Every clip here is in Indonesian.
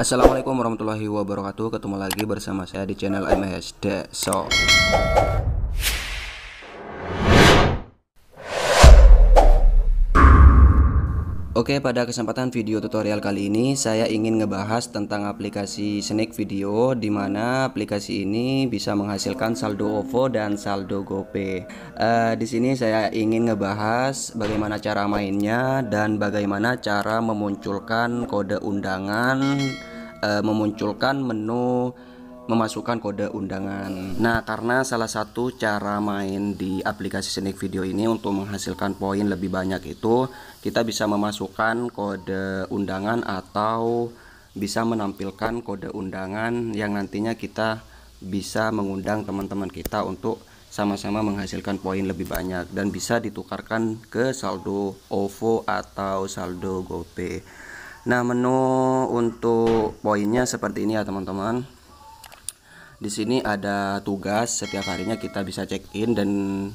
Assalamualaikum warahmatullahi wabarakatuh Ketemu lagi bersama saya di channel MHS Deso Oke pada kesempatan video tutorial kali ini saya ingin ngebahas tentang aplikasi Snake Video dimana aplikasi ini bisa menghasilkan saldo OVO dan saldo GoPay. Uh, di sini saya ingin ngebahas bagaimana cara mainnya dan bagaimana cara memunculkan kode undangan uh, memunculkan menu memasukkan kode undangan. Nah, karena salah satu cara main di aplikasi Snake Video ini untuk menghasilkan poin lebih banyak itu, kita bisa memasukkan kode undangan atau bisa menampilkan kode undangan yang nantinya kita bisa mengundang teman-teman kita untuk sama-sama menghasilkan poin lebih banyak dan bisa ditukarkan ke saldo OVO atau saldo GoPay. Nah, menu untuk poinnya seperti ini ya, teman-teman. Di sini ada tugas setiap harinya kita bisa check-in dan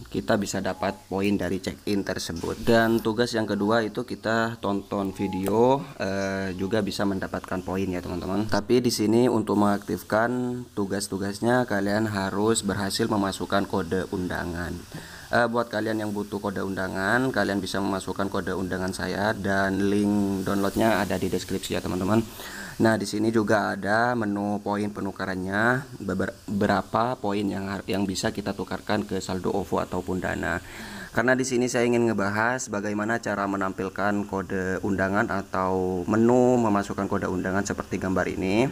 kita bisa dapat poin dari check-in tersebut. Dan tugas yang kedua itu kita tonton video eh, juga bisa mendapatkan poin ya, teman-teman. Tapi di sini untuk mengaktifkan tugas-tugasnya kalian harus berhasil memasukkan kode undangan uh, buat kalian yang butuh kode undangan kalian bisa memasukkan kode undangan saya dan link downloadnya ada di deskripsi ya teman-teman nah di sini juga ada menu poin penukarannya beberapa poin yang yang bisa kita tukarkan ke saldo OVO ataupun dana karena di sini saya ingin ngebahas bagaimana cara menampilkan kode undangan atau menu memasukkan kode undangan seperti gambar ini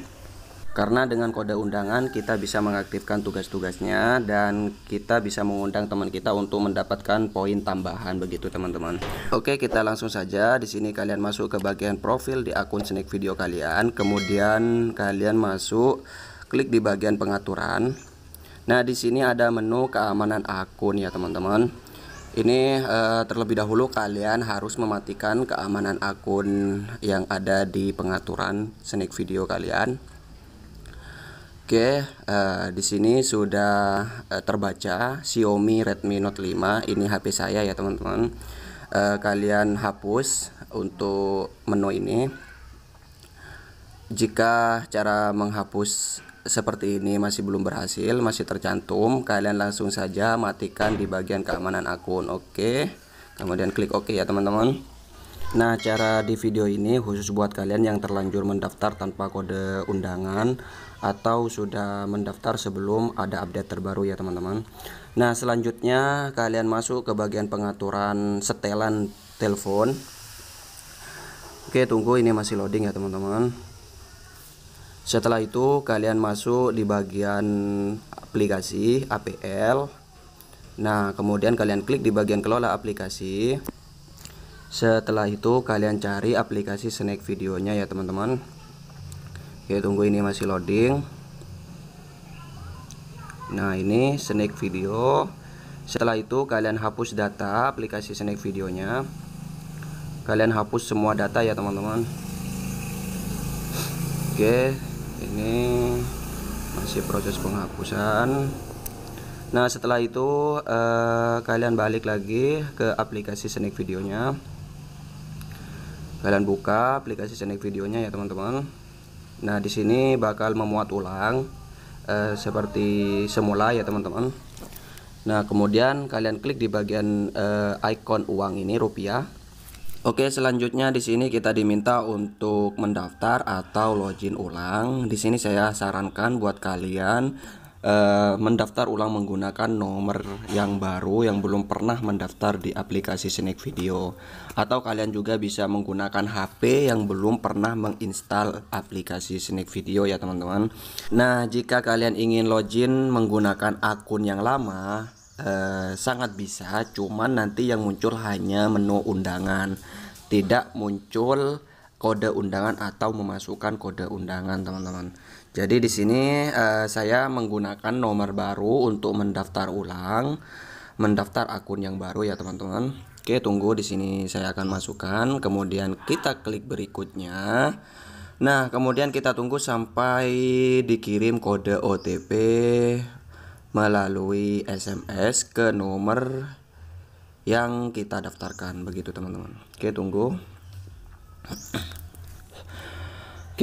karena dengan kode undangan kita bisa mengaktifkan tugas-tugasnya dan kita bisa mengundang teman kita untuk mendapatkan poin tambahan begitu teman-teman. Oke, kita langsung saja. Di sini kalian masuk ke bagian profil di akun Snack Video kalian, kemudian kalian masuk klik di bagian pengaturan. Nah, di sini ada menu keamanan akun ya teman-teman. Ini eh, terlebih dahulu kalian harus mematikan keamanan akun yang ada di pengaturan Snack Video kalian Oke, uh, di sini sudah uh, terbaca Xiaomi Redmi Note 5. Ini HP saya ya, teman-teman. Uh, kalian hapus untuk menu ini. Jika cara menghapus seperti ini masih belum berhasil, masih tercantum, kalian langsung saja matikan di bagian keamanan akun. Oke. Kemudian klik oke OK ya, teman-teman. Nah cara di video ini khusus buat kalian yang terlanjur mendaftar tanpa kode undangan atau sudah mendaftar sebelum ada update terbaru ya teman-teman Nah selanjutnya kalian masuk ke bagian pengaturan setelan telepon Oke tunggu ini masih loading ya teman-teman Setelah itu kalian masuk di bagian aplikasi APL Nah kemudian kalian klik di bagian kelola aplikasi setelah itu kalian cari aplikasi snack videonya ya teman-teman oke tunggu ini masih loading nah ini snack video setelah itu kalian hapus data aplikasi snack videonya kalian hapus semua data ya teman-teman oke ini masih proses penghapusan nah setelah itu eh, kalian balik lagi ke aplikasi snack videonya kalian buka aplikasi Snack videonya ya teman-teman nah di sini bakal memuat ulang eh, seperti semula ya teman-teman nah kemudian kalian klik di bagian eh, icon uang ini rupiah Oke selanjutnya di sini kita diminta untuk mendaftar atau login ulang. Di sini saya sarankan buat kalian Eh, mendaftar ulang menggunakan nomor yang baru yang belum pernah mendaftar di aplikasi Snake Video atau kalian juga bisa menggunakan HP yang belum pernah menginstal aplikasi Snake Video ya teman-teman nah jika kalian ingin login menggunakan akun yang lama eh, sangat bisa cuman nanti yang muncul hanya menu undangan tidak muncul kode undangan atau memasukkan kode undangan teman-teman jadi di sini uh, saya menggunakan nomor baru untuk mendaftar ulang, mendaftar akun yang baru ya teman-teman. Oke, tunggu di sini saya akan masukkan, kemudian kita klik berikutnya. Nah, kemudian kita tunggu sampai dikirim kode OTP melalui SMS ke nomor yang kita daftarkan begitu teman-teman. Oke, tunggu.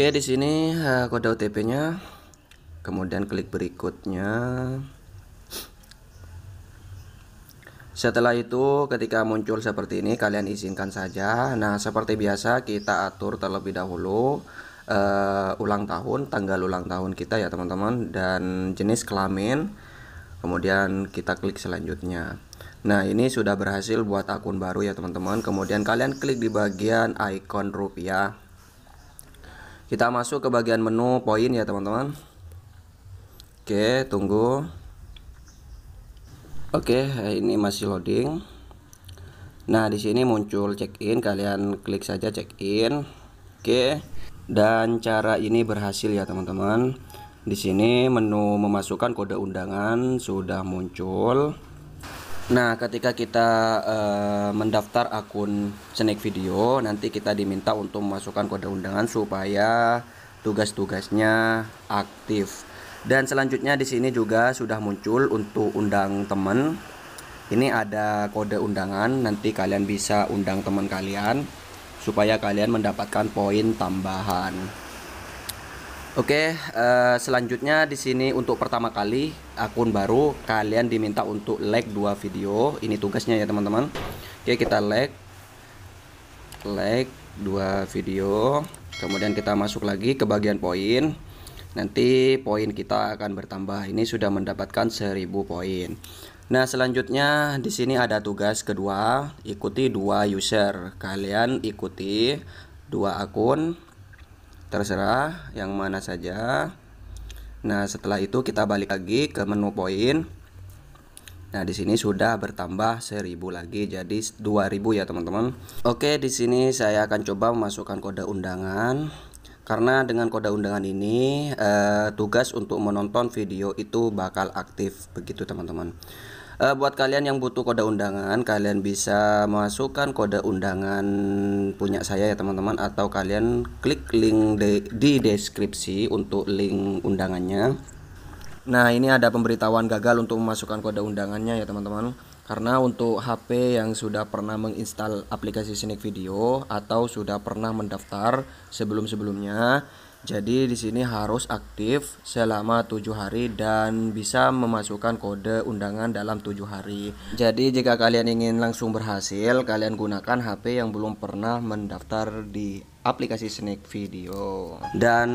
Oke, di sini eh, kode OTP-nya. Kemudian klik berikutnya. Setelah itu ketika muncul seperti ini kalian izinkan saja. Nah, seperti biasa kita atur terlebih dahulu uh, ulang tahun, tanggal ulang tahun kita ya, teman-teman dan jenis kelamin. Kemudian kita klik selanjutnya. Nah, ini sudah berhasil buat akun baru ya, teman-teman. Kemudian kalian klik di bagian icon rupiah. Kita masuk ke bagian menu poin ya teman-teman. Oke, tunggu. Oke, eh, ini masih loading. Nah, di sini muncul check-in, kalian klik saja check-in. Oke. Dan cara ini berhasil ya teman-teman. Di sini menu memasukkan kode undangan sudah muncul. Nah, ketika kita uh, mendaftar akun Snake Video, nanti kita diminta untuk memasukkan kode undangan supaya tugas-tugasnya aktif. Dan selanjutnya di sini juga sudah muncul untuk undang teman. Ini ada kode undangan, nanti kalian bisa undang teman kalian supaya kalian mendapatkan poin tambahan. Oke, uh, selanjutnya di sini untuk pertama kali akun baru kalian diminta untuk like dua video. Ini tugasnya ya teman-teman. Oke, kita like, like dua video. Kemudian kita masuk lagi ke bagian poin. Nanti poin kita akan bertambah. Ini sudah mendapatkan 1000 poin. Nah, selanjutnya di sini ada tugas kedua, ikuti dua user. Kalian ikuti dua akun terserah yang mana saja nah setelah itu kita balik lagi ke menu poin Nah, di sini sudah bertambah 1000 lagi jadi 2000 ya, teman-teman. Oke, di sini saya akan coba memasukkan kode undangan. Karena dengan kode undangan ini eh, tugas untuk menonton video itu bakal aktif begitu, teman-teman uh, buat kalian yang butuh kode undangan kalian bisa masukkan kode undangan punya saya ya teman-teman atau kalian klik link de di deskripsi untuk link undangannya nah ini ada pemberitahuan gagal untuk memasukkan kode undangannya ya teman-teman karena untuk HP yang sudah pernah menginstal aplikasi Sneak Video atau sudah pernah mendaftar sebelum-sebelumnya jadi di sini harus aktif selama tujuh hari dan bisa memasukkan kode undangan dalam tujuh hari. Jadi jika kalian ingin langsung berhasil, kalian gunakan HP yang belum pernah mendaftar di aplikasi Snake Video. Dan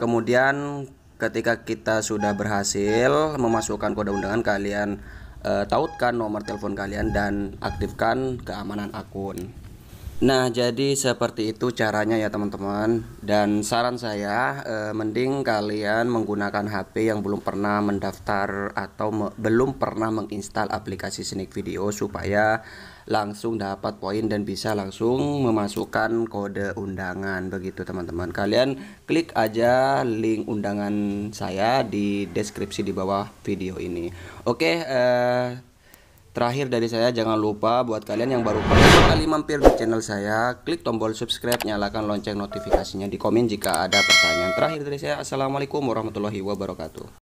kemudian ketika kita sudah berhasil memasukkan kode undangan, kalian eh, tautkan nomor telepon kalian dan aktifkan keamanan akun. Nah, jadi seperti itu caranya ya teman-teman. Dan saran saya e, mending kalian menggunakan HP yang belum pernah mendaftar atau me belum pernah menginstal aplikasi Sneak Video supaya langsung dapat poin dan bisa langsung memasukkan kode undangan begitu teman-teman. Kalian klik aja link undangan saya di deskripsi di bawah video ini. Oke, E, Terakhir dari saya jangan lupa buat kalian yang baru pertama kali mampir di channel saya Klik tombol subscribe, nyalakan lonceng notifikasinya di komen jika ada pertanyaan Terakhir dari saya Assalamualaikum warahmatullahi wabarakatuh